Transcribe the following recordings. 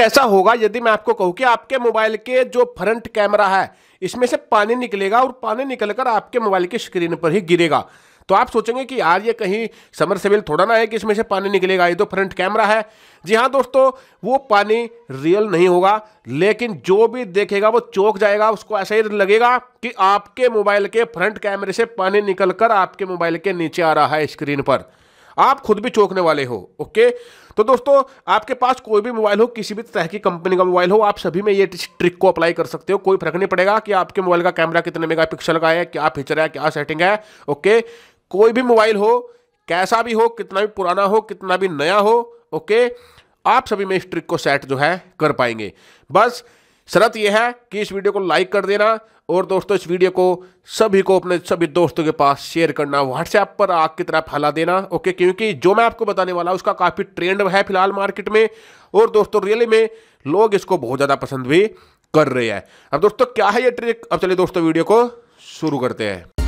कैसा होगा यदि मैं आपको कहूँ कि आपके मोबाइल के जो फ्रंट कैमरा है इसमें से पानी निकलेगा और पानी निकलकर आपके मोबाइल की स्क्रीन पर ही गिरेगा तो आप सोचेंगे कि यार ये कहीं समर सेविल थोड़ा ना है कि इसमें से पानी निकलेगा ये तो फ्रंट कैमरा है जी हाँ दोस्तों वो पानी रियल नहीं होगा लेकिन जो भी देखेगा वो चौक जाएगा उसको ऐसा ही लगेगा कि आपके मोबाइल के फ्रंट कैमरे से पानी निकलकर आपके मोबाइल के नीचे आ रहा है स्क्रीन पर आप खुद भी चौंकने वाले हो ओके तो दोस्तों आपके पास कोई भी मोबाइल हो किसी भी तरह की कंपनी का मोबाइल हो आप सभी में ये ट्रिक को अप्लाई कर सकते हो कोई फर्क नहीं पड़ेगा कि आपके मोबाइल का कैमरा कितने मेगापिक्सल का है क्या फीचर है क्या सेटिंग है ओके कोई भी मोबाइल हो कैसा भी हो कितना भी पुराना हो कितना भी नया हो ओके आप सभी में इस ट्रिक को सेट जो है कर पाएंगे बस शरत यह है कि इस वीडियो को लाइक कर देना और दोस्तों इस वीडियो को सभी को अपने सभी दोस्तों के पास शेयर करना व्हाट्सएप पर आग की तरह फैला देना ओके क्योंकि जो मैं आपको बताने वाला उसका काफ़ी ट्रेंड है फिलहाल मार्केट में और दोस्तों रियली में लोग इसको बहुत ज़्यादा पसंद भी कर रहे हैं अब दोस्तों क्या है ये ट्रिक अब चलिए दोस्तों वीडियो को शुरू करते हैं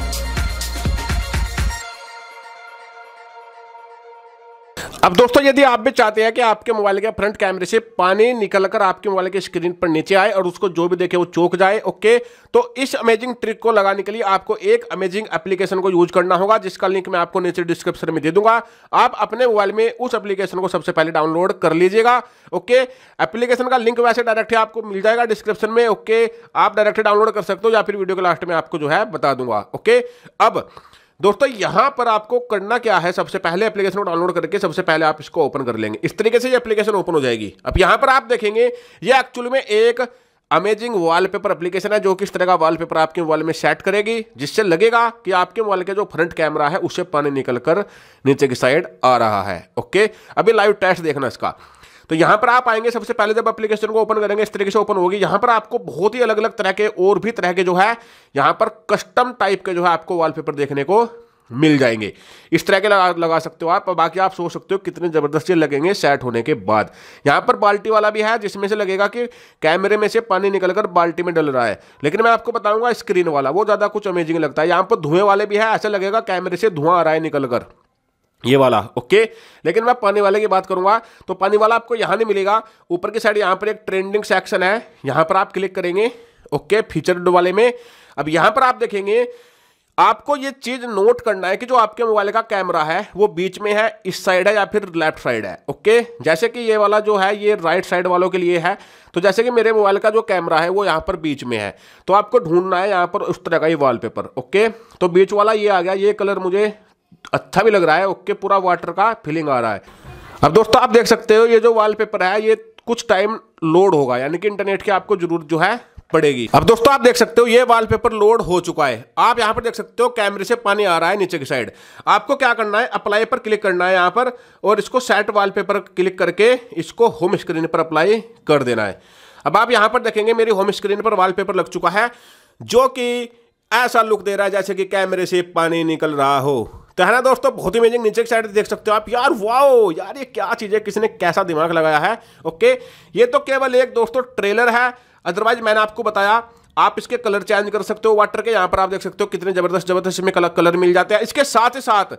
अब दोस्तों यदि आप भी चाहते हैं कि आपके मोबाइल के फ्रंट कैमरे से पानी निकलकर आपके मोबाइल के स्क्रीन पर नीचे आए और उसको जो भी देखे वो चौक जाए ओके तो इस अमेजिंग ट्रिक को लगाने के लिए आपको एक अमेजिंग एप्लीकेशन को यूज करना होगा जिसका लिंक मैं आपको नीचे डिस्क्रिप्शन में दे दूंगा आप अपने मोबाइल में उस एप्लीकेशन को सबसे पहले डाउनलोड कर लीजिएगा ओके एप्लीकेशन का लिंक वैसे डायरेक्ट आपको मिल जाएगा डिस्क्रिप्शन में ओके आप डायरेक्ट डाउनलोड कर सकते हो या फिर वीडियो के लास्ट में आपको जो है बता दूंगा ओके अब दोस्तों यहां पर आपको करना क्या है सबसे पहले एप्लीकेशन को डाउनलोड करके सबसे पहले आप इसको ओपन कर लेंगे इस तरीके से ये एप्लीकेशन ओपन हो जाएगी अब यहां पर आप देखेंगे ये एक्चुअली में एक अमेजिंग वॉलपेपर एप्लीकेशन है जो किस तरह का वॉलपेपर आपके मोबाइल में सेट करेगी जिससे लगेगा कि आपके मोबाइल के जो फ्रंट कैमरा है उससे पानी निकलकर नीचे की साइड आ रहा है ओके अभी लाइव टेस्ट देखना इसका तो यहां पर आप आएंगे सबसे पहले जब एप्लीकेशन को ओपन करेंगे इस तरीके से ओपन होगी यहां पर आपको बहुत ही अलग अलग तरह के और भी तरह के जो है यहां पर कस्टम टाइप के जो है आपको वॉलपेपर देखने को मिल जाएंगे इस तरह के लगा लगा सकते हो आप और बाकी आप सोच सकते हो कितने ज़बरदस्ती लगेंगे सेट होने के बाद यहां पर बाल्टी वाला भी है जिसमें से लगेगा कि कैमरे में से पानी निकलकर बाल्टी में डल रहा है लेकिन मैं आपको बताऊंगा स्क्रीन वाला वो ज़्यादा कुछ अमेजिंग लगता है यहां पर धुएं वाले भी है ऐसा लगेगा कैमरे से धुआं आ रहा है निकलकर ये वाला ओके लेकिन मैं पानी वाले की बात करूंगा तो पानी वाला आपको यहां नहीं मिलेगा ऊपर की साइड यहाँ पर एक ट्रेंडिंग सेक्शन है यहाँ पर आप क्लिक करेंगे ओके फीचर वाले में अब यहाँ पर आप देखेंगे आपको ये चीज नोट करना है कि जो आपके मोबाइल का कैमरा है वो बीच में है इस साइड है या फिर लेफ्ट साइड है ओके जैसे कि ये वाला जो है ये राइट साइड वालों के लिए है तो जैसे कि मेरे मोबाइल का जो कैमरा है वो यहाँ पर बीच में है तो आपको ढूंढना है यहाँ पर उस तरह का ये वॉलपेपर ओके तो बीच वाला ये आ गया ये कलर मुझे अच्छा भी लग रहा है ओके पूरा वाटर का फीलिंग आ रहा है अब दोस्तों आप देख सकते हो ये जो वॉलपेपर है ये कुछ टाइम लोड होगा यानी कि इंटरनेट की आपको जरूरत जो है पड़ेगी अब दोस्तों आप देख सकते हो ये वॉलपेपर लोड हो चुका है आप यहाँ पर देख सकते हो कैमरे से पानी आ रहा है नीचे की साइड आपको क्या करना है अप्लाई पर क्लिक करना है यहाँ पर और इसको सेट वॉलपेपर क्लिक करके इसको होम स्क्रीन पर अप्लाई कर देना है अब आप यहाँ पर देखेंगे मेरी होम स्क्रीन पर वॉलपेपर लग चुका है जो कि ऐसा लुक दे रहा है जैसे कि कैमरे से पानी निकल रहा हो तो है ना दोस्तों बहुत ही अमेजिंग नीचे की साइड देख सकते हो आप यार वाओ यार ये क्या चीज़ है किसी ने कैसा दिमाग लगाया है ओके ये तो केवल एक दोस्तों ट्रेलर है अदरवाइज मैंने आपको बताया आप इसके कलर चेंज कर सकते हो वाटर के यहाँ पर आप देख सकते हो कितने जबरदस्त जबरदस्त इसमें कलर कलर मिल जाते हैं इसके साथ ही साथ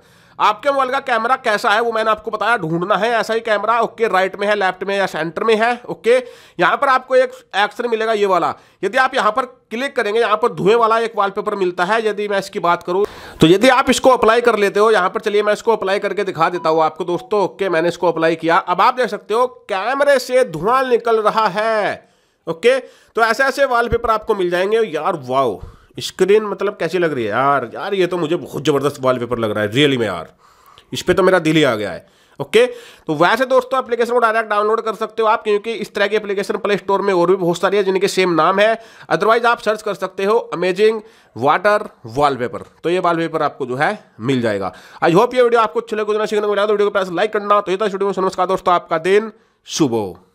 आपके मोबाइल का कैमरा कैसा है वो मैंने आपको बताया ढूंढना है ऐसा ही कैमरा ओके राइट में है लेफ्ट में या सेंटर में है ओके यहाँ पर आपको एक एक्सर मिलेगा ये वाला यदि आप यहाँ पर क्लिक करेंगे यहाँ पर धुएं वाला एक वॉलपेपर मिलता है यदि मैं इसकी बात करूँ तो यदि आप इसको अप्लाई कर लेते हो यहां पर चलिए मैं इसको अप्लाई करके दिखा देता हूं आपको दोस्तों ओके मैंने इसको अप्लाई किया अब आप देख सकते हो कैमरे से धुआं निकल रहा है ओके तो ऐसे ऐसे वॉलपेपर आपको मिल जाएंगे यार वाओ स्क्रीन मतलब कैसी लग रही है यार यार ये तो मुझे बहुत ज़बरदस्त वॉलपेपर लग रहा है रियली में यार इस पर तो मेरा दिल ही आ गया है ओके तो वैसे दोस्तों एप्लीकेशन को डायरेक्ट डाउनलोड कर सकते हो आप क्योंकि इस तरह की एप्लीकेशन प्ले स्टोर में और भी बहुत सारी है जिनके सेम नाम है अदरवाइज आप सर्च कर सकते हो अमेजिंग वाटर वॉलपेपर तो ये वॉलपेपर आपको जो है मिल जाएगा आई होप ये वीडियो आपको अच्छे लगे सीखने को मिला तो वीडियो को पैसे लाइक करना तो ये था वीडियो में नमस्कार दोस्तों आपका दिन शुभ हो